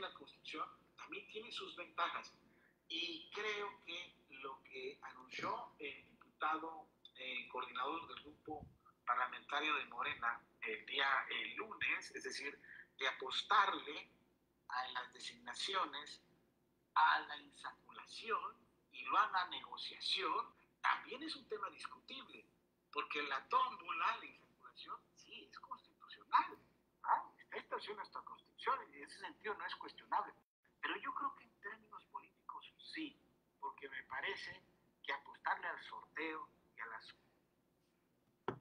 la Constitución, también tiene sus ventajas. Y creo que lo que anunció el diputado eh, coordinador del grupo parlamentario de Morena el día el lunes, es decir, de apostarle a las designaciones, a la insaculación y no a la negociación, también es un tema discutible, porque la tómbula, la insaculación, sí es constitucional, nuestra constitución y en ese sentido no es cuestionable. Pero yo creo que en términos políticos sí, porque me parece que apostarle al sorteo y a las...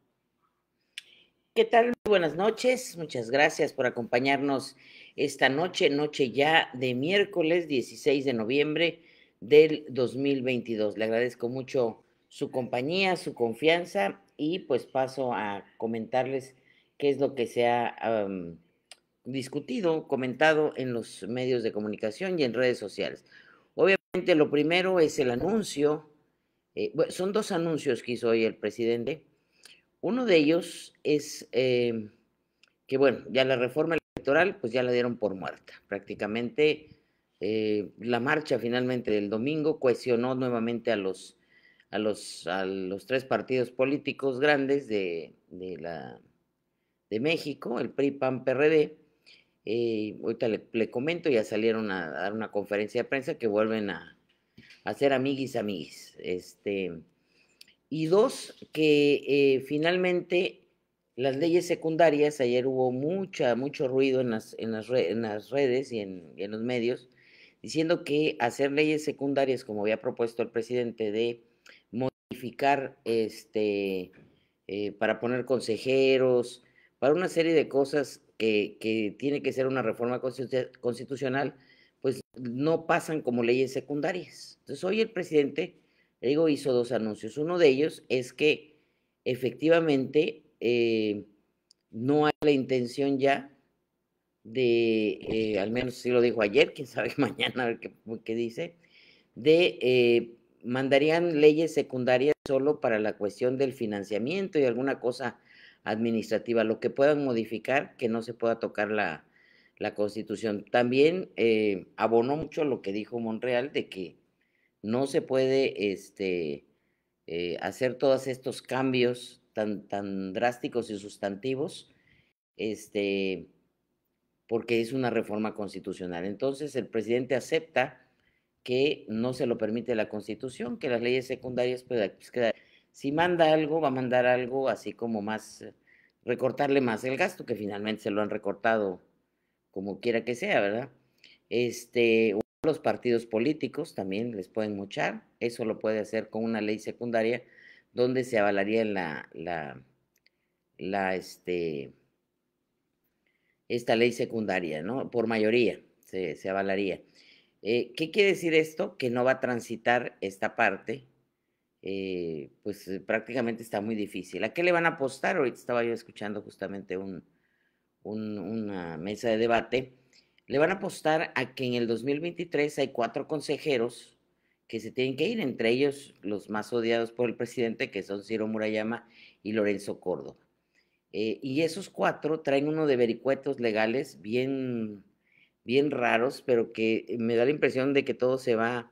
¿Qué tal? Muy buenas noches. Muchas gracias por acompañarnos esta noche, noche ya de miércoles 16 de noviembre del 2022. Le agradezco mucho su compañía, su confianza y pues paso a comentarles qué es lo que se ha discutido, comentado en los medios de comunicación y en redes sociales. Obviamente lo primero es el anuncio, eh, son dos anuncios que hizo hoy el presidente. Uno de ellos es eh, que, bueno, ya la reforma electoral, pues ya la dieron por muerta. Prácticamente eh, la marcha finalmente del domingo cohesionó nuevamente a los, a los, a los tres partidos políticos grandes de, de, la, de México, el PRI, PAN, PRD, eh, ahorita le, comento, ya salieron a, dar una conferencia de prensa que vuelven a, hacer ser amiguis, amiguis. Este, y dos, que eh, finalmente las leyes secundarias, ayer hubo mucha, mucho ruido en las, las, redes y en, los medios, diciendo que hacer leyes secundarias, como había propuesto el presidente, de modificar este, eh, para poner consejeros, para una serie de cosas que, tiene que ser una reforma constitucional, pues no pasan como leyes secundarias. Entonces hoy el presidente, digo, hizo dos anuncios. Uno de ellos es que efectivamente eh, no hay la intención ya de, eh, al menos si lo dijo ayer, quién sabe mañana a ver qué, dice, de eh, mandarían leyes secundarias solo para la cuestión del financiamiento y alguna cosa administrativa, lo que puedan modificar, que no se pueda tocar la, constitución. También eh, abonó mucho lo que dijo Monreal de que no se puede este, eh, hacer todos estos cambios tan, tan drásticos y sustantivos, este, porque es una reforma constitucional. Entonces el presidente acepta que no se lo permite la constitución, que las leyes secundarias puedan... Pues, pues, si manda algo, va a mandar algo así como más, eh, recortarle más el gasto, que finalmente se lo han recortado como quiera que sea, ¿verdad? Este, los partidos políticos también les pueden mochar, eso lo puede hacer con una ley secundaria donde se avalaría la, la, la este, esta ley secundaria, ¿no? Por mayoría se, avalaría. Eh, ¿Qué quiere decir esto? Que no va a transitar esta parte eh, pues eh, prácticamente está muy difícil. ¿A qué le van a apostar? Ahorita estaba yo escuchando justamente un, una mesa de debate. Le van a apostar a que en el 2023 hay cuatro consejeros que se tienen que ir, entre ellos los más odiados por el presidente, que son Ciro Murayama y Lorenzo Córdoba. Eh, y esos cuatro traen uno de vericuetos legales bien, bien raros, pero que me da la impresión de que todo se va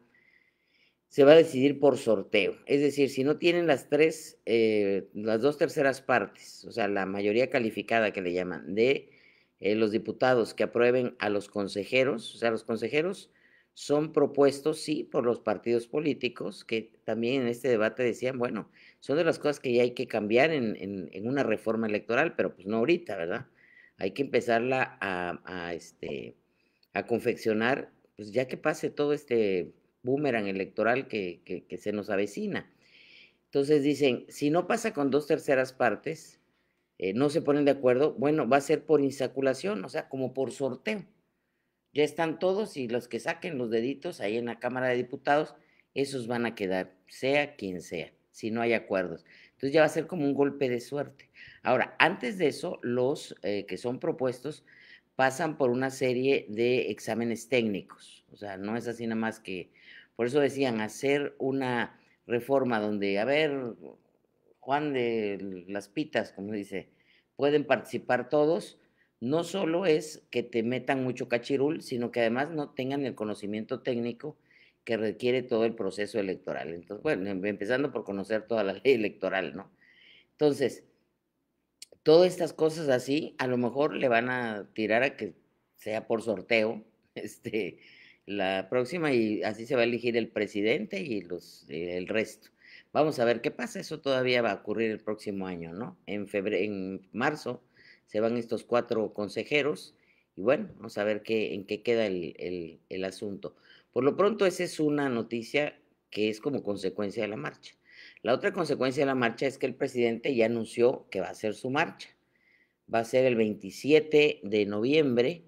se va a decidir por sorteo. Es decir, si no tienen las tres, eh, las dos terceras partes, o sea, la mayoría calificada que le llaman, de eh, los diputados que aprueben a los consejeros, o sea, los consejeros son propuestos, sí, por los partidos políticos, que también en este debate decían, bueno, son de las cosas que ya hay que cambiar en, en, una reforma electoral, pero pues no ahorita, ¿verdad? Hay que empezarla a, a, este, a confeccionar, pues ya que pase todo este boomerang electoral que, se nos avecina. Entonces dicen, si no pasa con dos terceras partes, eh, no se ponen de acuerdo, bueno, va a ser por insaculación, o sea, como por sorteo. Ya están todos y los que saquen los deditos ahí en la Cámara de Diputados, esos van a quedar, sea quien sea, si no hay acuerdos. Entonces ya va a ser como un golpe de suerte. Ahora, antes de eso, los eh, que son propuestos pasan por una serie de exámenes técnicos. O sea, no es así nada más que por eso decían hacer una reforma donde, a ver, Juan de las Pitas, como dice, pueden participar todos, no solo es que te metan mucho cachirul, sino que además no tengan el conocimiento técnico que requiere todo el proceso electoral. Entonces, bueno, em, empezando por conocer toda la ley electoral, ¿no? Entonces, todas estas cosas así, a lo mejor le van a tirar a que sea por sorteo, este, la próxima y así se va a elegir el presidente y los eh, el resto. Vamos a ver qué pasa, eso todavía va a ocurrir el próximo año, ¿no? En febrero, en marzo se van estos cuatro consejeros y bueno, vamos a ver qué, en qué queda el, asunto. Por lo pronto, esa es una noticia que es como consecuencia de la marcha. La otra consecuencia de la marcha es que el presidente ya anunció que va a ser su marcha. Va a ser el 27 de noviembre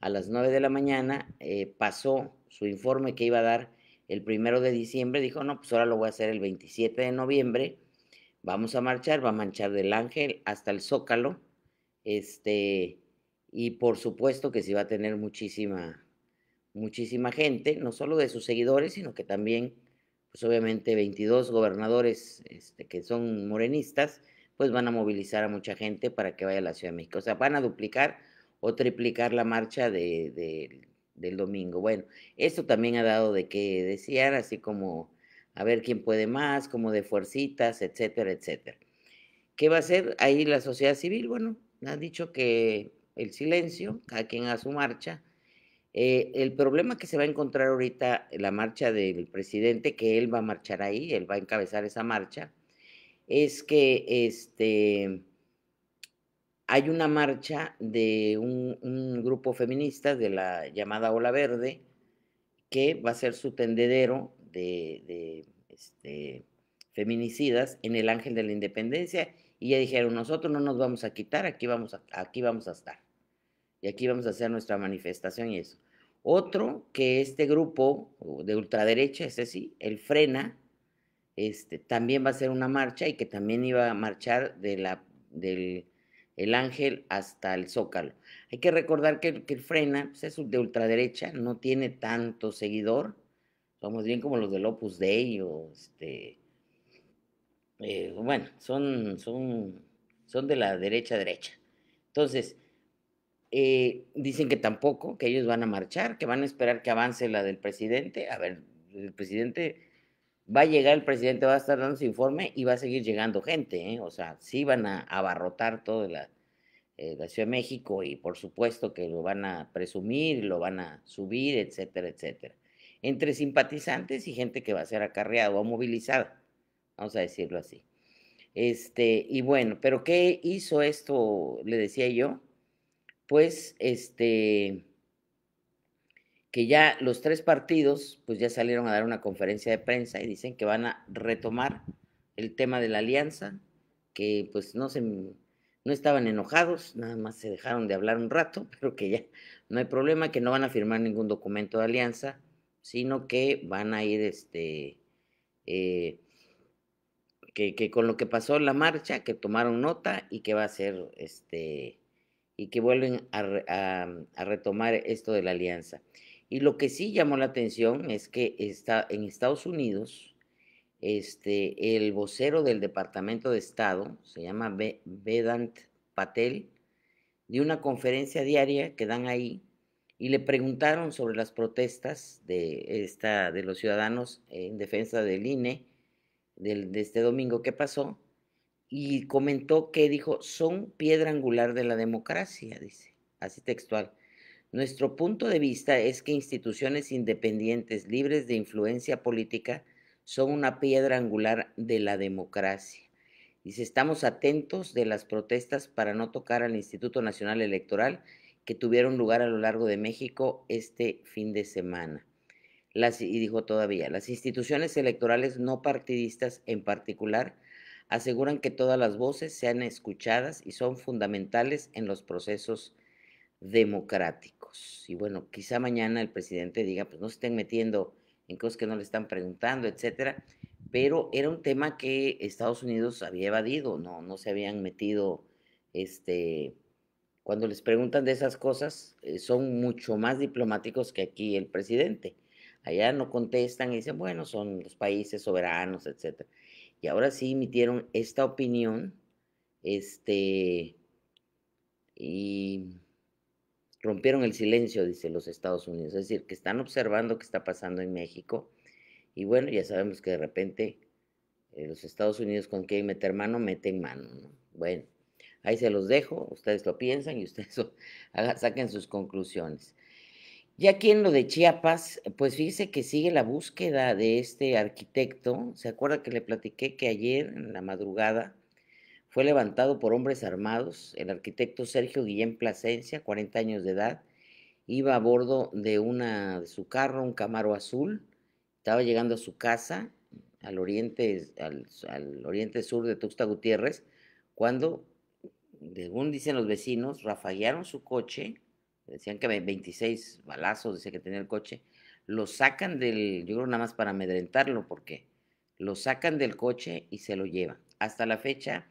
a las 9 de la mañana, eh, pasó su informe que iba a dar el primero de diciembre, dijo, no, pues ahora lo voy a hacer el 27 de noviembre, vamos a marchar, va a manchar del Ángel hasta el Zócalo, este, y por supuesto que sí va a tener muchísima, muchísima gente, no solo de sus seguidores, sino que también, pues obviamente 22 gobernadores este, que son morenistas, pues van a movilizar a mucha gente para que vaya a la Ciudad de México. O sea, van a duplicar o triplicar la marcha del domingo. Bueno, esto también ha dado de qué desear, así como a ver quién puede más, como de fuercitas, etcétera, etcétera. ¿Qué va a hacer ahí la sociedad civil? Bueno, han dicho que el silencio, cada quien a su marcha. Eh, el problema que se va a encontrar ahorita la marcha del presidente, que él va a marchar ahí, él va a encabezar esa marcha, es que este, hay una marcha de un, grupo feminista de la llamada Ola Verde que va a ser su tendedero de, este, feminicidas en el Ángel de la Independencia y ya dijeron nosotros no nos vamos a quitar, aquí vamos a, aquí vamos a estar y aquí vamos a hacer nuestra manifestación y eso. Otro que este grupo de ultraderecha, ese sí, el Frena, este, también va a ser una marcha y que también iba a marchar de la, del el ángel hasta el zócalo. Hay que recordar que, el Frena pues, es de ultraderecha, no tiene tanto seguidor. Somos bien como los del Opus Dei o este. Eh, bueno, son, son, son de la derecha derecha. Entonces, eh, dicen que tampoco, que ellos van a marchar, que van a esperar que avance la del presidente. A ver, el presidente va a llegar el presidente, va a estar dando su informe y va a seguir llegando gente, ¿eh? o sea, sí van a abarrotar toda eh, la, Ciudad de México y por supuesto que lo van a presumir, lo van a subir, etcétera, etcétera. Entre simpatizantes y gente que va a ser acarreada o movilizada, vamos a decirlo así. Este, y bueno, pero ¿qué hizo esto? Le decía yo, pues, este, que ya los tres partidos, pues ya salieron a dar una conferencia de prensa y dicen que van a retomar el tema de la alianza, que pues no se no estaban enojados, nada más se dejaron de hablar un rato, pero que ya no hay problema, que no van a firmar ningún documento de alianza, sino que van a ir, este, eh, que, con lo que pasó en la marcha, que tomaron nota y que va a ser, este, y que vuelven a retomar esto de la alianza. Y lo que sí llamó la atención es que está, en Estados Unidos, este, el vocero del Departamento de Estado, se llama Vedant Patel, dio una conferencia diaria que dan ahí y le preguntaron sobre las protestas de, esta, de los ciudadanos en defensa del INE del, de este domingo que pasó y comentó que dijo, son piedra angular de la democracia, dice, así textual. Nuestro punto de vista es que instituciones independientes libres de influencia política son una piedra angular de la democracia. Y si estamos atentos de las protestas para no tocar al Instituto Nacional Electoral que tuvieron lugar a lo largo de México este fin de semana. Las, y dijo todavía, las instituciones electorales no partidistas en particular aseguran que todas las voces sean escuchadas y son fundamentales en los procesos democráticos. Y bueno, quizá mañana el presidente diga, pues no se estén metiendo en cosas que no le están preguntando, etcétera. Pero era un tema que Estados Unidos había evadido, no, no se habían metido, este, cuando les preguntan de esas cosas, eh, son mucho más diplomáticos que aquí el presidente. Allá no contestan y dicen, bueno, son los países soberanos, etcétera. Y ahora sí emitieron esta opinión, este, y rompieron el silencio, dice los Estados Unidos, es decir, que están observando qué está pasando en México y bueno, ya sabemos que de repente eh, los Estados Unidos con que meter mano, meten mano, Bueno, ahí se los dejo, ustedes lo piensan y ustedes saquen sus conclusiones. Y aquí en lo de Chiapas, pues fíjese que sigue la búsqueda de este arquitecto. ¿Se acuerda que le platiqué que ayer en la madrugada fue levantado por hombres armados. El arquitecto Sergio Guillén Plasencia, 40 años de edad, iba a bordo de, una, de su carro, un Camaro azul. Estaba llegando a su casa al oriente, al, oriente sur de Tuxtla Gutiérrez, cuando, según dicen los vecinos, rafaguearon su coche, decían que 26 balazos, decía que tenía el coche, lo sacan del, yo creo nada más para amedrentarlo, porque lo sacan del coche y se lo llevan. Hasta la fecha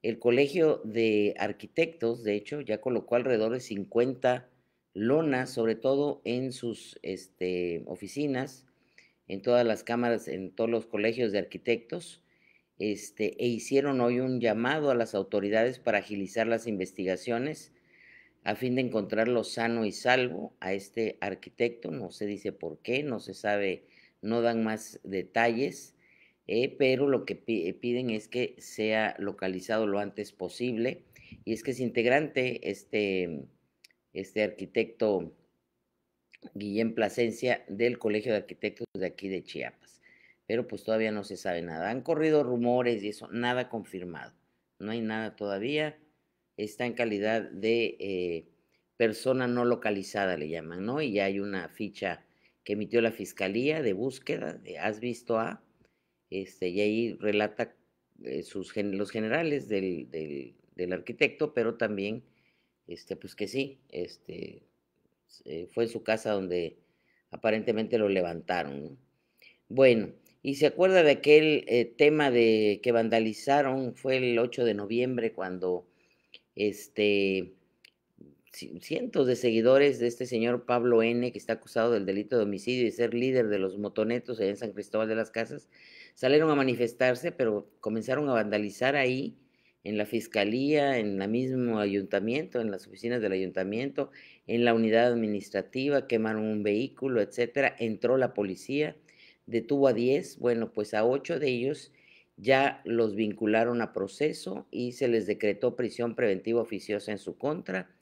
el Colegio de Arquitectos, de hecho, ya colocó alrededor de 50 lonas, sobre todo en sus este, oficinas, en todas las cámaras, en todos los colegios de arquitectos, este, e hicieron hoy un llamado a las autoridades para agilizar las investigaciones a fin de encontrarlo sano y salvo a este arquitecto. No se dice por qué, no se sabe, no dan más detalles eh, pero lo que eh, piden es que sea localizado lo antes posible. Y es que es integrante este, este arquitecto Guillén Plasencia del Colegio de Arquitectos de aquí de Chiapas. Pero pues todavía no se sabe nada. Han corrido rumores y eso, nada confirmado. No hay nada todavía. Está en calidad de eh, persona no localizada, le llaman, ¿no? Y ya hay una ficha que emitió la Fiscalía de búsqueda, has visto a, este, y ahí relata eh, sus, los generales del, arquitecto, pero también, este, pues que sí, este, eh, fue en su casa donde aparentemente lo levantaron. Bueno, y se acuerda de aquel eh, tema de que vandalizaron, fue el 8 de noviembre cuando este, cientos de seguidores de este señor Pablo N., que está acusado del delito de homicidio y ser líder de los motonetos allá en San Cristóbal de las Casas, salieron a manifestarse, pero comenzaron a vandalizar ahí, en la fiscalía, en el mismo ayuntamiento, en las oficinas del ayuntamiento, en la unidad administrativa, quemaron un vehículo, etcétera. Entró la policía, detuvo a 10, bueno, pues a 8 de ellos ya los vincularon a proceso y se les decretó prisión preventiva oficiosa en su contra.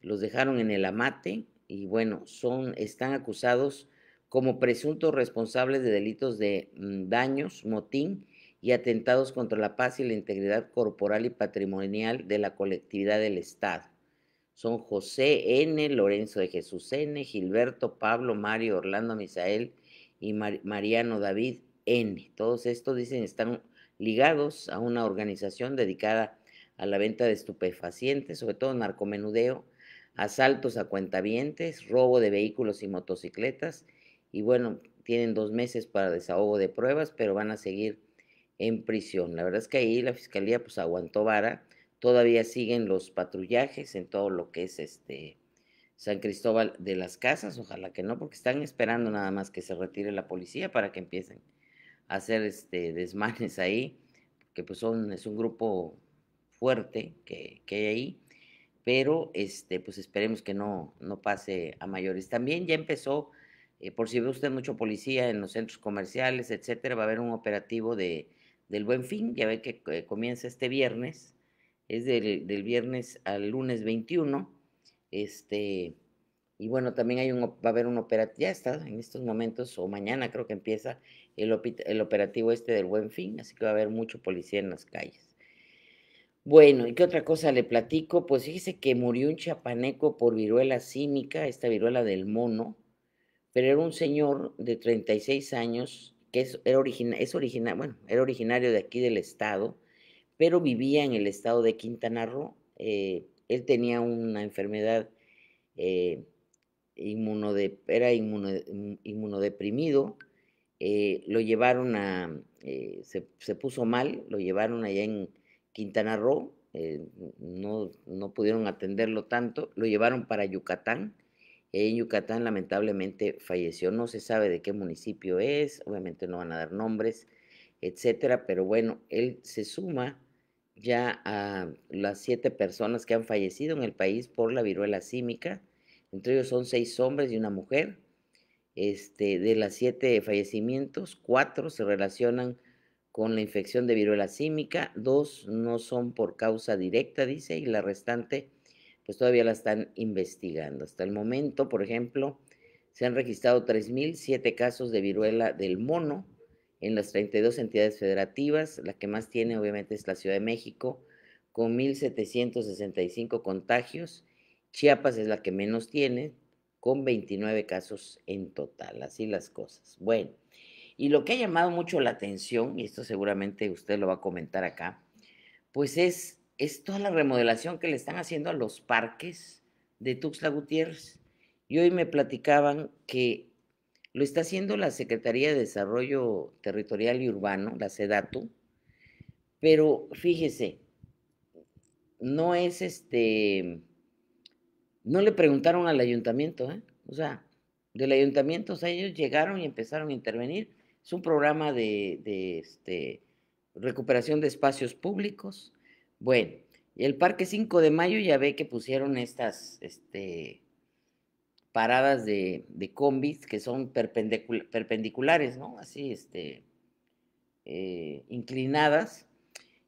Los dejaron en el amate y bueno, son están acusados como presuntos responsables de delitos de mm, daños, motín y atentados contra la paz y la integridad corporal y patrimonial de la colectividad del Estado. Son José N., Lorenzo de Jesús N., Gilberto, Pablo, Mario, Orlando, Misael y Mariano David N. Todos estos dicen están ligados a una organización dedicada a la venta de estupefacientes, sobre todo narcomenudeo, asaltos a cuentavientes, robo de vehículos y motocicletas, y bueno, tienen dos meses para desahogo de pruebas, pero van a seguir en prisión. La verdad es que ahí la fiscalía pues aguantó vara, todavía siguen los patrullajes en todo lo que es este San Cristóbal de las Casas, ojalá que no, porque están esperando nada más que se retire la policía para que empiecen a hacer este desmanes ahí, que pues son, es un grupo fuerte que, hay ahí, pero este, pues esperemos que no, no pase a mayores. También ya empezó eh, por si ve usted mucho policía en los centros comerciales, etcétera, va a haber un operativo de, del Buen Fin, ya ve que eh, comienza este viernes, es del, viernes al lunes 21, este, y bueno, también hay va a haber un operativo, ya está en estos momentos, o mañana creo que empieza el, el operativo este del Buen Fin, así que va a haber mucho policía en las calles. Bueno, ¿y qué otra cosa le platico? Pues fíjese que murió un chapaneco por viruela cínica, esta viruela del mono, pero era un señor de 36 años que era es bueno, era originario de aquí del estado, pero vivía en el estado de Quintana Roo. Eh, él tenía una enfermedad, eh, era inmunodeprimido, eh, lo llevaron a, se, se, puso mal, lo llevaron allá en Quintana Roo, no, no pudieron atenderlo tanto, lo llevaron para Yucatán, en Yucatán lamentablemente falleció, no se sabe de qué municipio es, obviamente no van a dar nombres, etcétera, pero bueno, él se suma ya a las siete personas que han fallecido en el país por la viruela símica, entre ellos son seis hombres y una mujer. Este, de las siete fallecimientos, cuatro se relacionan con la infección de viruela símica, dos no son por causa directa, dice, y la restante pues todavía la están investigando. Hasta el momento, por ejemplo, se han registrado 3.007 casos de viruela del mono en las 32 entidades federativas. La que más tiene, obviamente, es la Ciudad de México, con 1.765 contagios. Chiapas es la que menos tiene, con 29 casos en total. Así las cosas. Bueno, y lo que ha llamado mucho la atención, y esto seguramente usted lo va a comentar acá, pues es es toda la remodelación que le están haciendo a los parques de Tuxtla Gutiérrez. Y hoy me platicaban que lo está haciendo la Secretaría de Desarrollo Territorial y Urbano, la SEDATU, pero fíjese, no es este, no le preguntaron al ayuntamiento, ¿eh? o sea, del ayuntamiento, o sea, ellos llegaron y empezaron a intervenir. Es un programa de, este, recuperación de espacios públicos, bueno, el Parque 5 de Mayo ya ve que pusieron estas este, paradas de, combis que son perpendiculares, ¿no? Así, este, eh, inclinadas.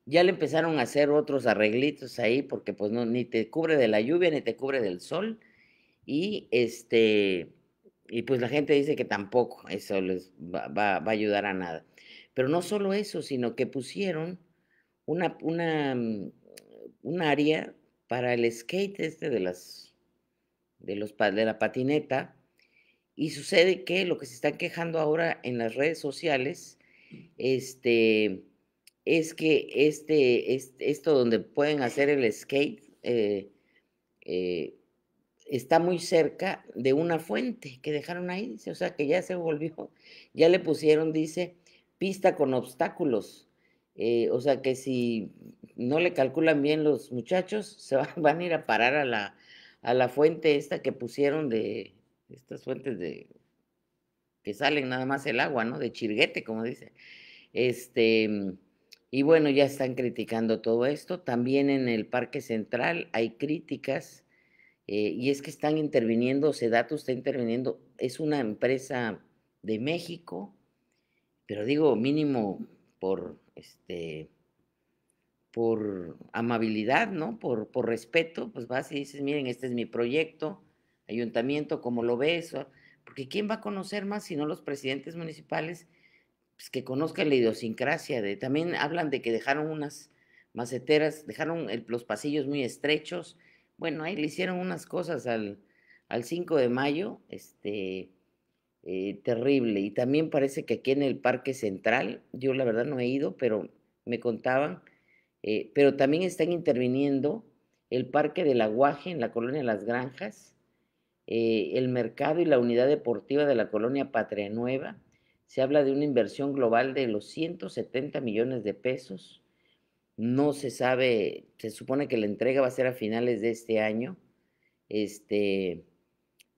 Ya le empezaron a hacer otros arreglitos ahí porque pues no, ni te cubre de la lluvia ni te cubre del sol. Y este, y pues la gente dice que tampoco eso les va a ayudar a nada. Pero no solo eso, sino que pusieron una, mm, un área para el skate este de las de los de la patineta y sucede que lo que se están quejando ahora en las redes sociales este es que este, esto donde pueden hacer el skate eh, eh, está muy cerca de una fuente que dejaron ahí, o sea que ya se volvió, ya le pusieron, dice, pista con obstáculos. Eh, o sea que si no le calculan bien los muchachos, se van, a ir a parar a la, fuente esta que pusieron de estas fuentes de que salen nada más el agua, ¿no? De chirguete, como dice Este, mm, y bueno, ya están criticando todo esto. También en el Parque Central hay críticas, eh, y es que están interviniendo, Sedato está interviniendo, es una empresa de México, pero digo, mínimo por este por amabilidad, ¿no? Por, respeto, pues vas y dices, miren, este es mi proyecto, ayuntamiento, ¿cómo lo ves? Porque ¿quién va a conocer más si no los presidentes municipales? Pues que conozcan la idiosincrasia de, también hablan de que dejaron unas maceteras, dejaron los pasillos muy estrechos, bueno, ahí le hicieron unas cosas al, al 5 de mayo, este, eh, terrible. Y también parece que aquí en el Parque Central, yo la verdad no he ido, pero me contaban, eh, pero también están interviniendo el Parque del Aguaje en la colonia Las Granjas, eh, el mercado y la unidad deportiva de la colonia Patria Nueva. Se habla de una inversión global de los 170 millones de pesos. No se sabe, se supone que la entrega va a ser a finales de este año. Este,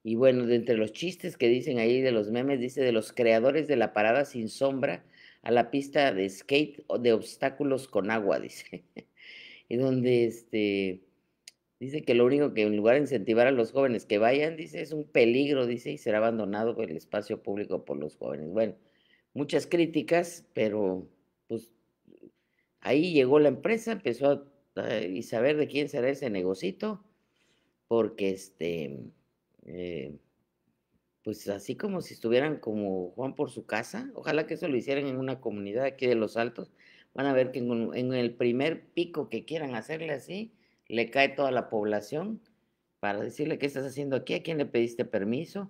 y bueno, de entre los chistes que dicen ahí de los memes, dice de los creadores de la parada sin sombra a la pista de skate o de obstáculos con agua, dice. y donde este dice que lo único que en lugar de incentivar a los jóvenes que vayan, dice, es un peligro, dice, y será abandonado el espacio público por los jóvenes. Bueno, muchas críticas, pero pues ahí llegó la empresa, empezó a, a saber de quién será ese negocito, porque este eh, pues así como si estuvieran como Juan por su casa, ojalá que eso lo hicieran en una comunidad aquí de Los Altos, van a ver que en, el primer pico que quieran hacerle así, le cae toda la población para decirle qué estás haciendo aquí, a quién le pediste permiso.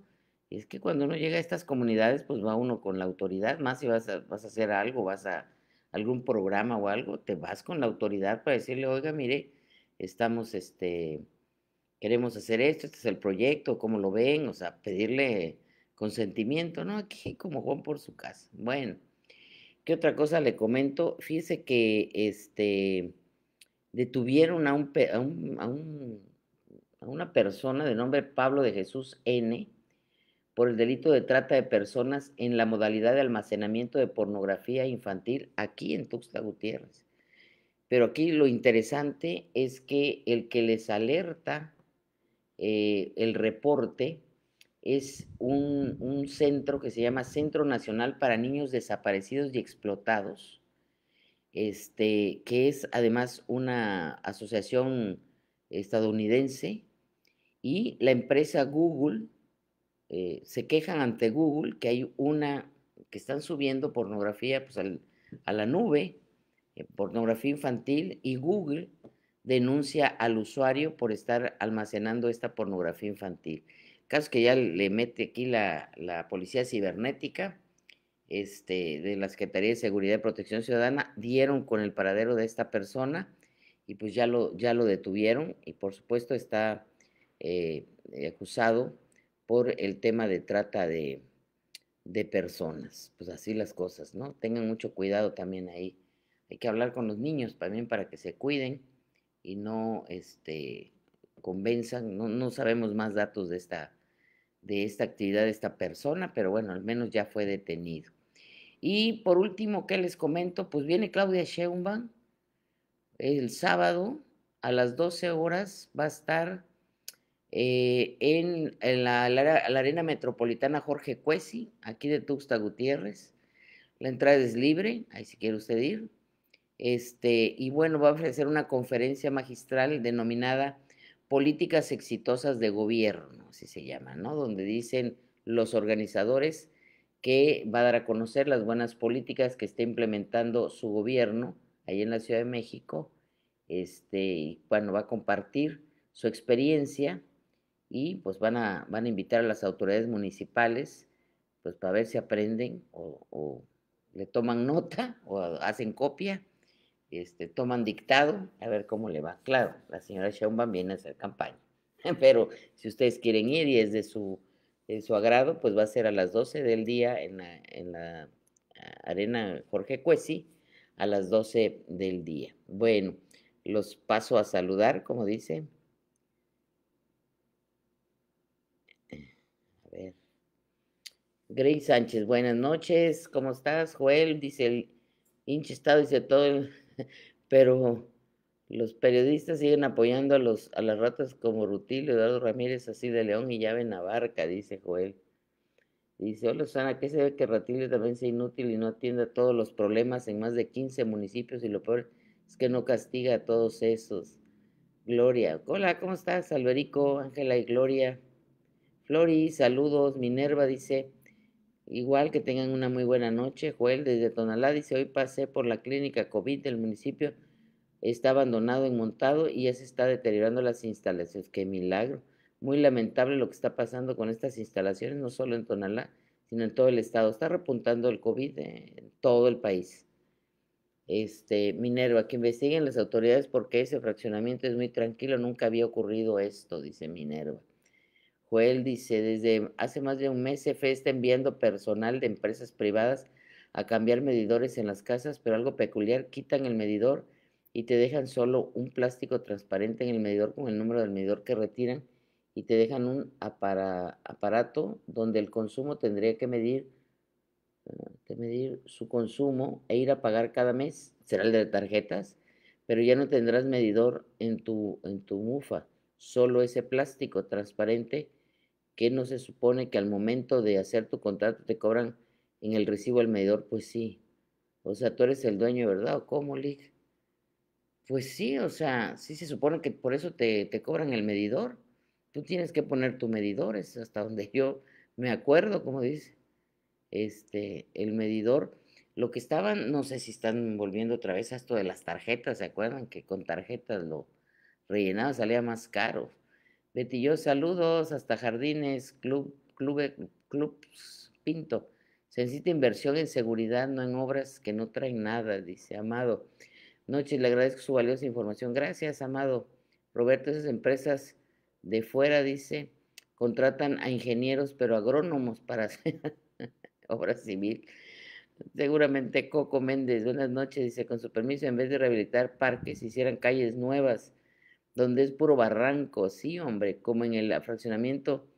Y es que cuando uno llega a estas comunidades, pues va uno con la autoridad, más si vas vas a hacer algo, vas a algún programa o algo, te vas con la autoridad para decirle, oiga, mire, estamos este, queremos hacer esto, este es el proyecto, cómo lo ven, o sea, pedirle consentimiento, ¿no? Aquí como Juan por su casa. Bueno, ¿qué otra cosa le comento? Fíjese que este, detuvieron a, un, a, a, a una persona de nombre Pablo de Jesús N por el delito de trata de personas en la modalidad de almacenamiento de pornografía infantil aquí en Tuxtla Gutiérrez. Pero aquí lo interesante es que el que les alerta eh, el reporte es un, centro que se llama Centro Nacional para Niños Desaparecidos y Explotados, este, que es además una asociación estadounidense, y la empresa Google, eh, se quejan ante Google que hay una, que están subiendo pornografía pues, a la nube, eh, pornografía infantil, y Google denuncia al usuario por estar almacenando esta pornografía infantil. Caso que ya le mete aquí la, Policía Cibernética este, de la Secretaría de Seguridad y Protección Ciudadana, dieron con el paradero de esta persona y pues ya lo, ya lo detuvieron y por supuesto está eh, acusado por el tema de trata de, de personas. Pues así las cosas, ¿no? Tengan mucho cuidado también ahí. Hay que hablar con los niños también para que se cuiden y no este, convenzan, no, no sabemos más datos de esta, de esta actividad de esta persona, pero bueno, al menos ya fue detenido. Y por último, ¿qué les comento? Pues viene Claudia Sheinbaum el sábado a las 12 horas va a estar eh, en, en la, Arena Metropolitana Jorge Cuesi, aquí de Tuxta Gutiérrez. La entrada es libre, ahí si quiere usted ir. Este, y bueno, va a ofrecer una conferencia magistral denominada Políticas Exitosas de Gobierno, así se llama, ¿no? Donde dicen los organizadores que va a dar a conocer las buenas políticas que está implementando su gobierno ahí en la Ciudad de México. Este, y bueno, va a compartir su experiencia y pues van a, van a invitar a las autoridades municipales pues para ver si aprenden o le toman nota o ah, hacen copia este, toman dictado, a ver cómo le va. Claro, la señora Sheinbaum viene a hacer campaña, pero si ustedes quieren ir y es de su, su agrado, pues va a ser a las 12 del día en la, ah, arena Jorge Cuesi, a las 12 del día. Bueno, los paso a saludar, como dice. A ver. Grace Sánchez, buenas noches, ¿cómo estás? Joel, dice el hinche estado, dice todo el pero los periodistas siguen apoyando a, los, a las ratas como Rutilio, Eduardo Ramírez, así de León y Llave Navarca, dice Joel. Dice, hola Susana, ¿qué se ve que Rutilio también sea inútil y no atiende a todos los problemas en más de 15 municipios? Y lo peor es que no castiga a todos esos. Gloria, hola, ¿cómo estás? Alberico, Ángela y Gloria. Flori, saludos. Minerva dice, Igual que tengan una muy buena noche. Joel desde Tonalá dice, hoy pasé por la clínica COVID del municipio. Está abandonado, montado y ya se está deteriorando las instalaciones. Qué milagro. Muy lamentable lo que está pasando con estas instalaciones, no solo en Tonalá, sino en todo el estado. Está repuntando el COVID en todo el país. Este, Minerva, que investiguen las autoridades porque ese fraccionamiento es muy tranquilo, nunca había ocurrido esto, dice Minerva. Joel dice, desde hace más de un mes CFE está enviando personal de empresas privadas a cambiar medidores en las casas, pero algo peculiar, quitan el medidor y te dejan solo un plástico transparente en el medidor con el número del medidor que retiran y te dejan un aparato donde el consumo tendría que medir, medir su consumo e ir a pagar cada mes, será el de tarjetas, pero ya no tendrás medidor en tu, en tu mufa, solo ese plástico transparente que no se supone que al momento de hacer tu contrato te cobran en el recibo el medidor? Pues sí. O sea, tú eres el dueño, ¿verdad? cómo, Lig? Pues sí, o sea, sí se supone que por eso te, cobran el medidor. Tú tienes que poner tu medidor, es hasta donde yo me acuerdo, como dice este, el medidor. Lo que estaban, no sé si están volviendo otra vez a esto de las tarjetas, ¿se acuerdan? Que con tarjetas lo rellenaba, salía más caro. Betillo, saludos hasta Jardines, Club, Club, Club Pinto. Se necesita inversión en seguridad, no en obras que no traen nada, dice Amado. Noche, le agradezco su valiosa información. Gracias, Amado. Roberto, esas empresas de fuera, dice, contratan a ingenieros, pero agrónomos para hacer obra civil. Seguramente Coco Méndez, buenas noches, dice, con su permiso, en vez de rehabilitar parques, hicieran calles nuevas donde es puro barranco, sí, hombre, como en el fraccionamiento,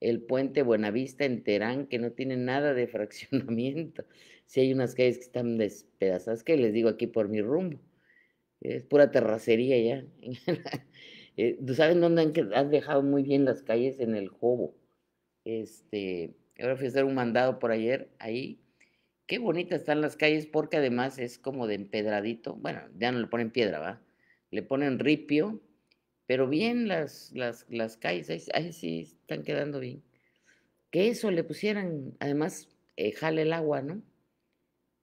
el puente Buenavista en Terán, que no tiene nada de fraccionamiento. si hay unas calles que están despedazadas, que les digo aquí por mi rumbo, es pura terracería ya. Eh, ¿Saben dónde han, dejado muy bien las calles? En el Jobo. Este, ahora fui a hacer un mandado por ayer ahí. Qué bonitas están las calles porque además es como de empedradito. Bueno, ya no le ponen piedra, ¿va? Le ponen ripio pero bien las, las, calles, ahí, sí están quedando bien. Que eso le pusieran, además, eh, jale el agua, ¿no?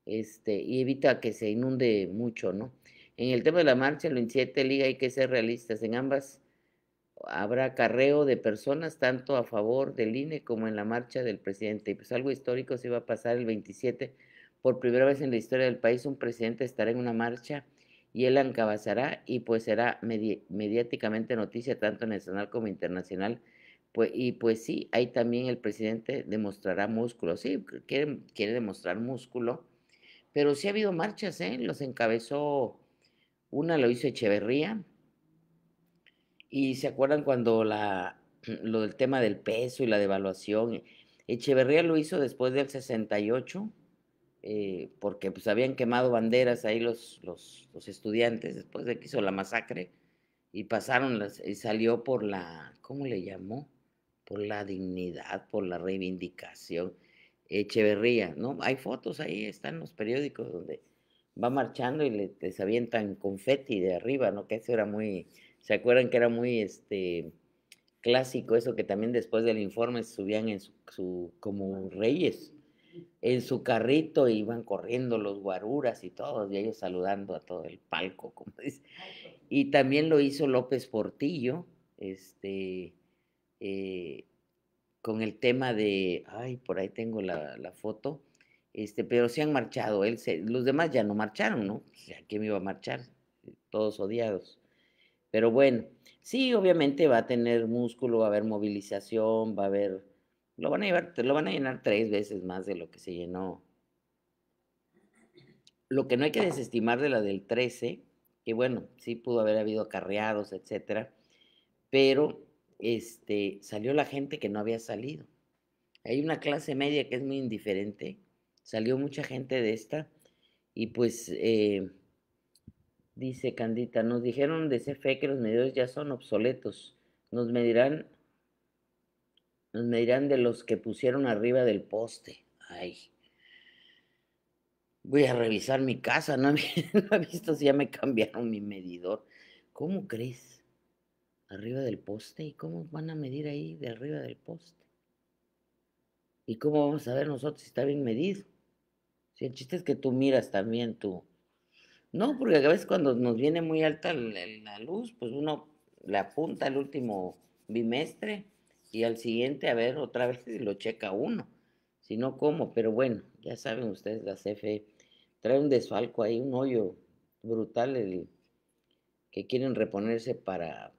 Este, y evita que se inunde mucho, ¿no? En el tema de la marcha, el 27 liga hay que ser realistas. En ambas habrá carreo de personas, tanto a favor del INE como en la marcha del presidente. Y pues algo histórico se iba a pasar el 27. Por primera vez en la historia del país, un presidente estará en una marcha y él encabezará y pues será mediáticamente noticia tanto nacional como internacional. Pues, y pues sí, ahí también el presidente demostrará músculo, sí, quiere, quiere demostrar músculo, pero sí ha habido marchas, ¿eh? Los encabezó, una lo hizo Echeverría, y se acuerdan cuando la, lo del tema del peso y la devaluación, Echeverría lo hizo después del 68, eh, porque pues habían quemado banderas ahí los, los, estudiantes después de que hizo la masacre y pasaron las, y salió por la, ¿cómo le llamó? Por la dignidad, por la reivindicación. Echeverría, ¿no? Hay fotos ahí, están los periódicos donde va marchando y le, les avientan confeti de arriba, ¿no? Que eso era muy, ¿se acuerdan que era muy este clásico eso que también después del informe subían en su como reyes? en su carrito iban corriendo los guaruras y todos, y ellos saludando a todo el palco, como dice. Y también lo hizo López Portillo, este, eh, con el tema de, ay, por ahí tengo la, foto, este, pero se han marchado, él los demás ya no marcharon, ¿no? ¿A quién iba a marchar? Todos odiados. Pero bueno, sí, obviamente va a tener músculo, va a haber movilización, va a haber lo van a llevar, lo van a llenar tres veces más de lo que se llenó. Lo que no hay que desestimar de la del 13, que bueno, sí pudo haber habido acarreados, etcétera, pero este, salió la gente que no había salido. Hay una clase media que es muy indiferente, salió mucha gente de esta, y pues eh, dice Candita, nos dijeron de CFE que los medios ya son obsoletos, nos medirán nos dirán de los que pusieron arriba del poste. Ay. Voy a revisar mi casa. No, no he visto si ya me cambiaron mi medidor. ¿Cómo crees? Arriba del poste. ¿Y cómo van a medir ahí de arriba del poste? ¿Y cómo vamos a ver nosotros si está bien medido? Si el chiste es que tú miras también tú. No, porque a veces cuando nos viene muy alta la, luz, pues uno la apunta el último bimestre y al siguiente, a ver, otra vez lo checa uno. Si no, ¿cómo? Pero bueno, ya saben ustedes, la CFE trae un desfalco ahí, un hoyo brutal el, que quieren reponerse para,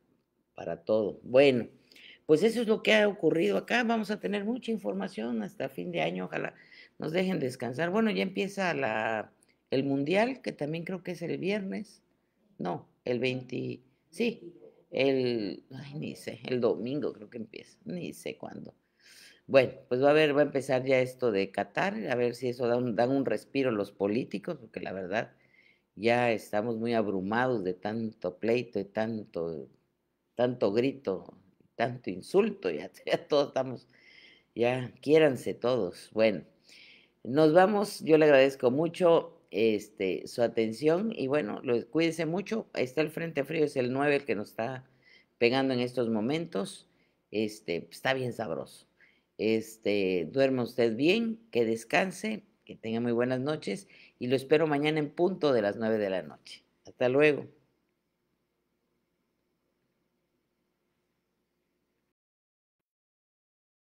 para todo. Bueno, pues eso es lo que ha ocurrido acá. Vamos a tener mucha información hasta fin de año. Ojalá nos dejen descansar. Bueno, ya empieza la, el Mundial, que también creo que es el viernes. No, el 20. Sí, el, el domingo creo que empieza, ni sé cuándo. Bueno, pues va a ver, va a empezar ya esto de Qatar, a ver si eso da un, dan un respiro los políticos, porque la verdad ya estamos muy abrumados de tanto pleito de tanto, tanto grito, tanto insulto, ya, ya todos estamos, ya quiéranse todos. Bueno, nos vamos, yo le agradezco mucho este, su atención y bueno, cuídense mucho. Está el Frente Frío, es el 9 el que nos está pegando en estos momentos. Este, pues, está bien sabroso. Este, duerma usted bien, que descanse, que tenga muy buenas noches y lo espero mañana en punto de las 9 de la noche. Hasta luego.